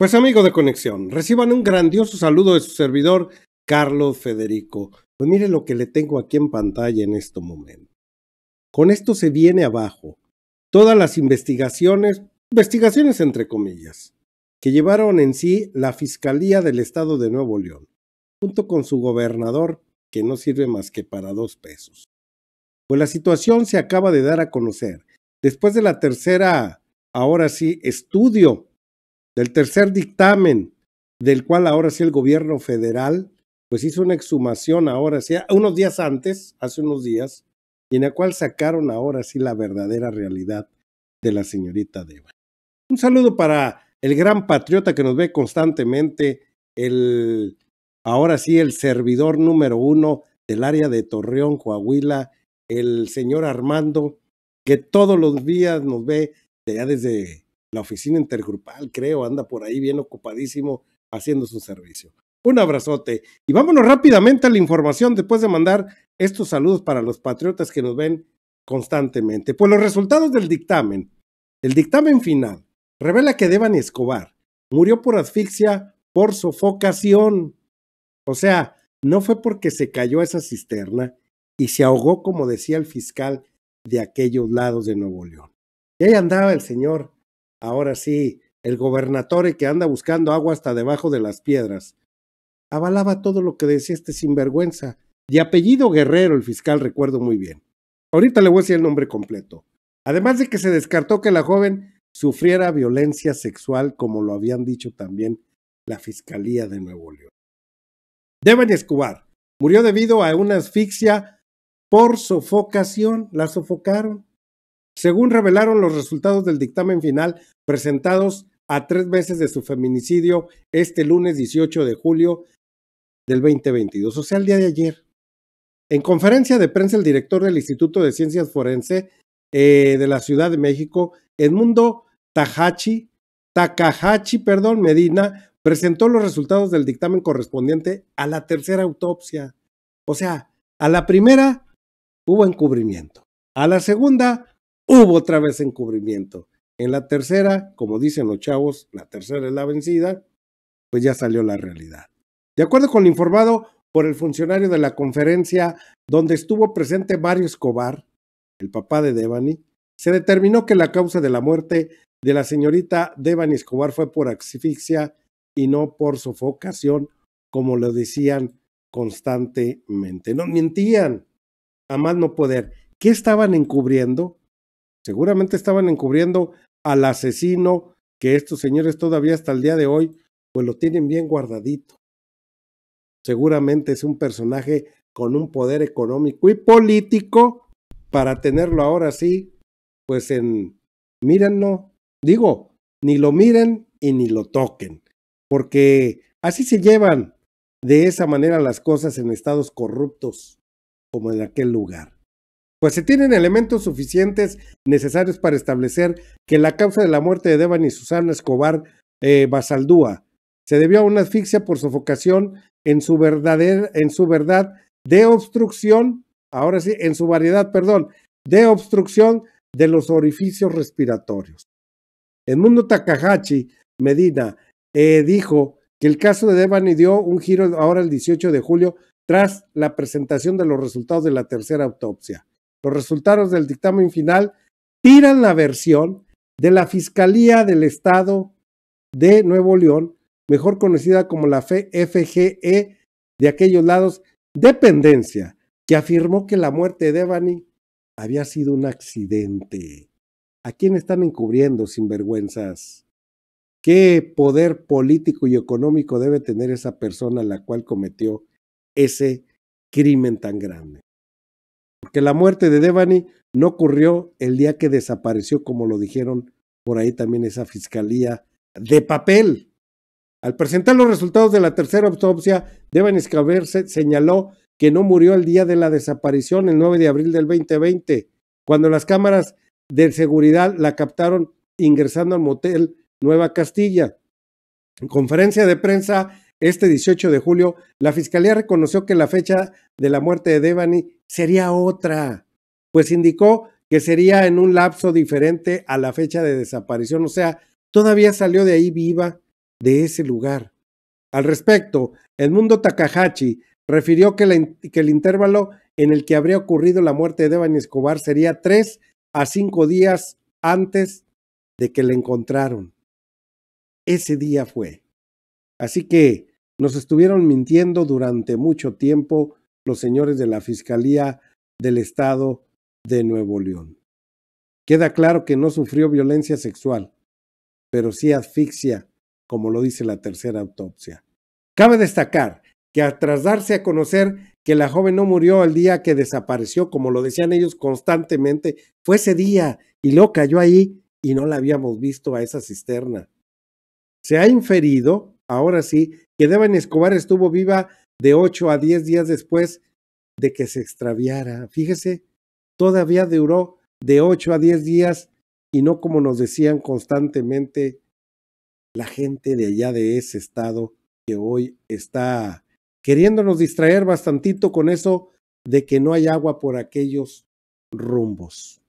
Pues amigo de Conexión, reciban un grandioso saludo de su servidor Carlos Federico. Pues mire lo que le tengo aquí en pantalla en este momento. Con esto se viene abajo todas las investigaciones, investigaciones entre comillas, que llevaron en sí la Fiscalía del Estado de Nuevo León, junto con su gobernador, que no sirve más que para dos pesos. Pues la situación se acaba de dar a conocer después de la tercera, ahora sí, estudio el tercer dictamen, del cual ahora sí el gobierno federal, pues hizo una exhumación ahora sí, unos días antes, hace unos días, y en la cual sacaron ahora sí la verdadera realidad de la señorita Deva. Un saludo para el gran patriota que nos ve constantemente, el ahora sí el servidor número uno del área de Torreón, Coahuila, el señor Armando, que todos los días nos ve ya desde la oficina intergrupal, creo, anda por ahí bien ocupadísimo haciendo su servicio. Un abrazote y vámonos rápidamente a la información después de mandar estos saludos para los patriotas que nos ven constantemente. Pues los resultados del dictamen, el dictamen final, revela que Deban Escobar murió por asfixia por sofocación. O sea, no fue porque se cayó esa cisterna y se ahogó, como decía el fiscal de aquellos lados de Nuevo León. Y ahí andaba el señor Ahora sí, el gobernatore que anda buscando agua hasta debajo de las piedras. Avalaba todo lo que decía este sinvergüenza. Y apellido Guerrero, el fiscal, recuerdo muy bien. Ahorita le voy a decir el nombre completo. Además de que se descartó que la joven sufriera violencia sexual, como lo habían dicho también la Fiscalía de Nuevo León. Deben Escobar murió debido a una asfixia por sofocación. La sofocaron según revelaron los resultados del dictamen final presentados a tres meses de su feminicidio este lunes 18 de julio del 2022, o sea, el día de ayer. En conferencia de prensa, el director del Instituto de Ciencias Forense eh, de la Ciudad de México, Edmundo Tahachi, Takahashi perdón, Medina, presentó los resultados del dictamen correspondiente a la tercera autopsia. O sea, a la primera hubo encubrimiento. A la segunda hubo otra vez encubrimiento. En la tercera, como dicen los chavos, la tercera es la vencida, pues ya salió la realidad. De acuerdo con lo informado por el funcionario de la conferencia donde estuvo presente Mario Escobar, el papá de Devani, se determinó que la causa de la muerte de la señorita Devani Escobar fue por asfixia y no por sofocación, como lo decían constantemente. No mentían, a más no poder. ¿Qué estaban encubriendo? Seguramente estaban encubriendo al asesino que estos señores todavía hasta el día de hoy pues lo tienen bien guardadito. Seguramente es un personaje con un poder económico y político para tenerlo ahora sí, pues en mírenlo, digo, ni lo miren y ni lo toquen, porque así se llevan de esa manera las cosas en estados corruptos como en aquel lugar pues se tienen elementos suficientes necesarios para establecer que la causa de la muerte de Devani y Susana Escobar eh, Basaldúa se debió a una asfixia por sofocación en su, verdadera, en su verdad de obstrucción, ahora sí, en su variedad, perdón, de obstrucción de los orificios respiratorios. Edmundo Takahashi Medina eh, dijo que el caso de Devani dio un giro ahora el 18 de julio tras la presentación de los resultados de la tercera autopsia. Los resultados del dictamen final tiran la versión de la Fiscalía del Estado de Nuevo León, mejor conocida como la FGE de aquellos lados, dependencia, que afirmó que la muerte de Evany había sido un accidente. ¿A quién están encubriendo sinvergüenzas? ¿Qué poder político y económico debe tener esa persona la cual cometió ese crimen tan grande? que la muerte de Devani no ocurrió el día que desapareció, como lo dijeron por ahí también esa fiscalía de papel. Al presentar los resultados de la tercera autopsia, Devani Escaber señaló que no murió el día de la desaparición, el 9 de abril del 2020, cuando las cámaras de seguridad la captaron ingresando al motel Nueva Castilla. En conferencia de prensa, este 18 de julio, la Fiscalía reconoció que la fecha de la muerte de Devani sería otra, pues indicó que sería en un lapso diferente a la fecha de desaparición, o sea, todavía salió de ahí viva de ese lugar. Al respecto, Edmundo Takahashi refirió que, que el intervalo en el que habría ocurrido la muerte de Devani Escobar sería tres a cinco días antes de que la encontraron. Ese día fue. Así que nos estuvieron mintiendo durante mucho tiempo los señores de la Fiscalía del Estado de Nuevo León. Queda claro que no sufrió violencia sexual, pero sí asfixia, como lo dice la tercera autopsia. Cabe destacar que tras darse a conocer que la joven no murió el día que desapareció, como lo decían ellos constantemente, fue ese día y lo cayó ahí y no la habíamos visto a esa cisterna. Se ha inferido ahora sí, que Deben Escobar estuvo viva de 8 a 10 días después de que se extraviara. Fíjese, todavía duró de 8 a 10 días y no como nos decían constantemente la gente de allá de ese estado que hoy está queriéndonos distraer bastantito con eso de que no hay agua por aquellos rumbos.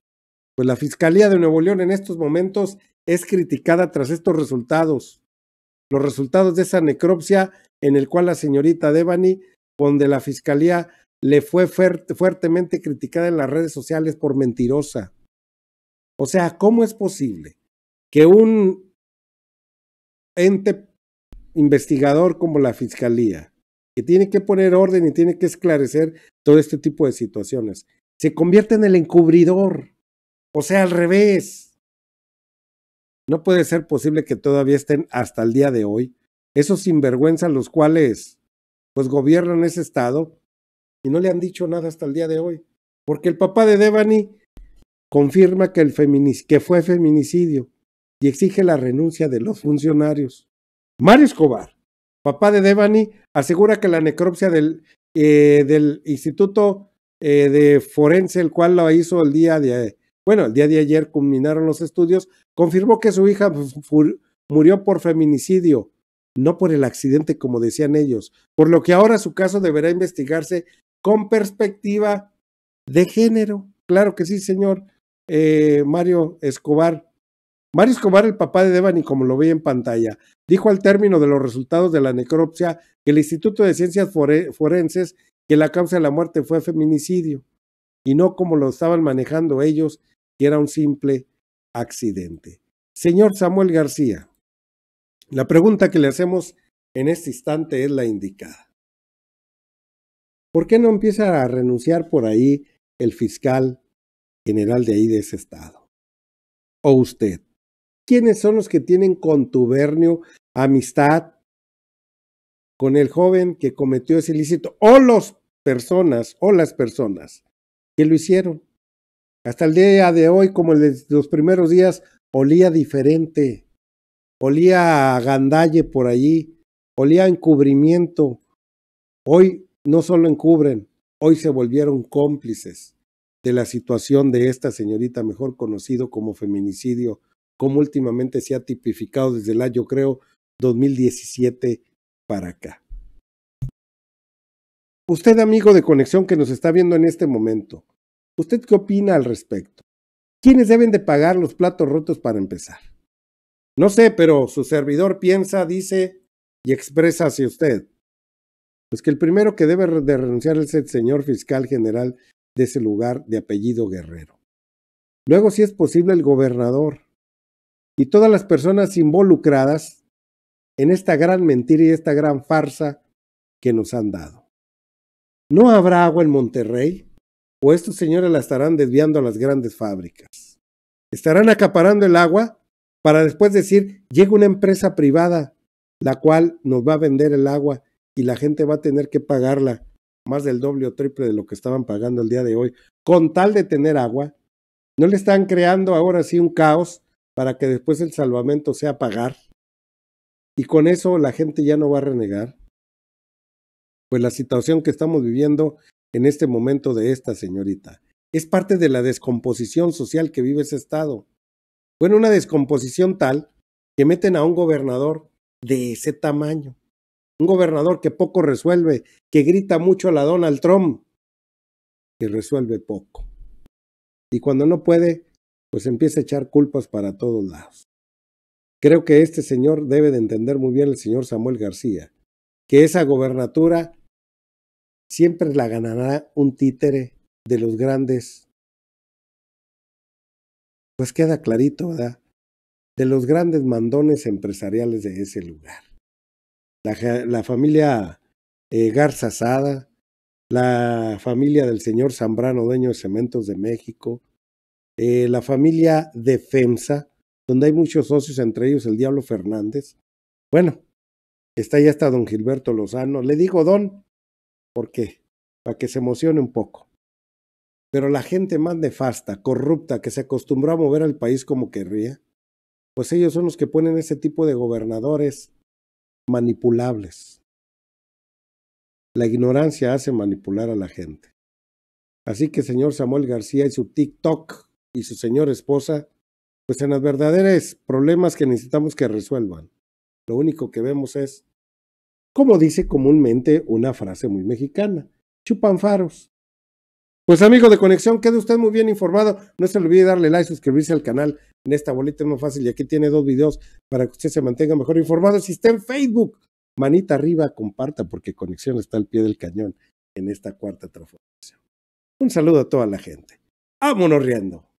Pues la Fiscalía de Nuevo León en estos momentos es criticada tras estos resultados los resultados de esa necropsia en el cual la señorita Devani, donde la fiscalía le fue fuertemente criticada en las redes sociales por mentirosa. O sea, ¿cómo es posible que un ente investigador como la fiscalía, que tiene que poner orden y tiene que esclarecer todo este tipo de situaciones, se convierte en el encubridor? O sea, al revés. No puede ser posible que todavía estén hasta el día de hoy esos sinvergüenzas los cuales pues gobiernan ese estado y no le han dicho nada hasta el día de hoy, porque el papá de Devani confirma que, el que fue feminicidio y exige la renuncia de los funcionarios. Mario Escobar, papá de Devani, asegura que la necropsia del, eh, del Instituto eh, de Forense, el cual lo hizo el día de, bueno, el día de ayer culminaron los estudios, confirmó que su hija pues, murió por feminicidio, no por el accidente como decían ellos, por lo que ahora su caso deberá investigarse con perspectiva de género. Claro que sí, señor eh, Mario Escobar. Mario Escobar, el papá de Devani, como lo veía en pantalla, dijo al término de los resultados de la necropsia que el Instituto de Ciencias Forenses que la causa de la muerte fue feminicidio y no como lo estaban manejando ellos era un simple accidente. Señor Samuel García, la pregunta que le hacemos en este instante es la indicada. ¿Por qué no empieza a renunciar por ahí el fiscal general de ahí de ese estado? ¿O usted? ¿Quiénes son los que tienen contubernio, amistad con el joven que cometió ese ilícito? ¿O las personas, o las personas que lo hicieron? Hasta el día de hoy, como los primeros días, olía diferente. Olía a gandalle por allí. Olía a encubrimiento. Hoy no solo encubren, hoy se volvieron cómplices de la situación de esta señorita, mejor conocido como feminicidio, como últimamente se ha tipificado desde el año, creo, 2017 para acá. Usted, amigo de conexión que nos está viendo en este momento, ¿Usted qué opina al respecto? ¿Quiénes deben de pagar los platos rotos para empezar? No sé, pero su servidor piensa, dice y expresa hacia usted. Pues que el primero que debe de renunciar es el señor fiscal general de ese lugar de apellido Guerrero. Luego, si es posible, el gobernador y todas las personas involucradas en esta gran mentira y esta gran farsa que nos han dado. ¿No habrá agua en Monterrey? o estos señores la estarán desviando a las grandes fábricas. Estarán acaparando el agua para después decir, llega una empresa privada, la cual nos va a vender el agua y la gente va a tener que pagarla más del doble o triple de lo que estaban pagando el día de hoy, con tal de tener agua. ¿No le están creando ahora sí un caos para que después el salvamento sea pagar? Y con eso la gente ya no va a renegar. Pues la situación que estamos viviendo en este momento de esta señorita. Es parte de la descomposición social que vive ese Estado. Bueno, una descomposición tal que meten a un gobernador de ese tamaño. Un gobernador que poco resuelve, que grita mucho a la Donald Trump, que resuelve poco. Y cuando no puede, pues empieza a echar culpas para todos lados. Creo que este señor debe de entender muy bien el señor Samuel García, que esa gobernatura siempre la ganará un títere de los grandes. Pues queda clarito, ¿verdad? De los grandes mandones empresariales de ese lugar. La, familia eh, Garza Sada, la familia del señor Zambrano, dueño de Cementos de México, eh, la familia Defensa, donde hay muchos socios, entre ellos el Diablo Fernández. Bueno, está ya hasta don Gilberto Lozano. Le digo, don, ¿Por qué? Para que se emocione un poco. Pero la gente más nefasta, corrupta, que se acostumbró a mover al país como querría, pues ellos son los que ponen ese tipo de gobernadores manipulables. La ignorancia hace manipular a la gente. Así que señor Samuel García y su TikTok y su señor esposa, pues en los verdaderos problemas que necesitamos que resuelvan, lo único que vemos es como dice comúnmente una frase muy mexicana, chupan faros. Pues amigo de conexión, quede usted muy bien informado. No se olvide darle like, suscribirse al canal. En esta bolita es más fácil y aquí tiene dos videos para que usted se mantenga mejor informado. Si está en Facebook, manita arriba, comparta porque conexión está al pie del cañón en esta cuarta transformación. Un saludo a toda la gente. ¡Vámonos riendo!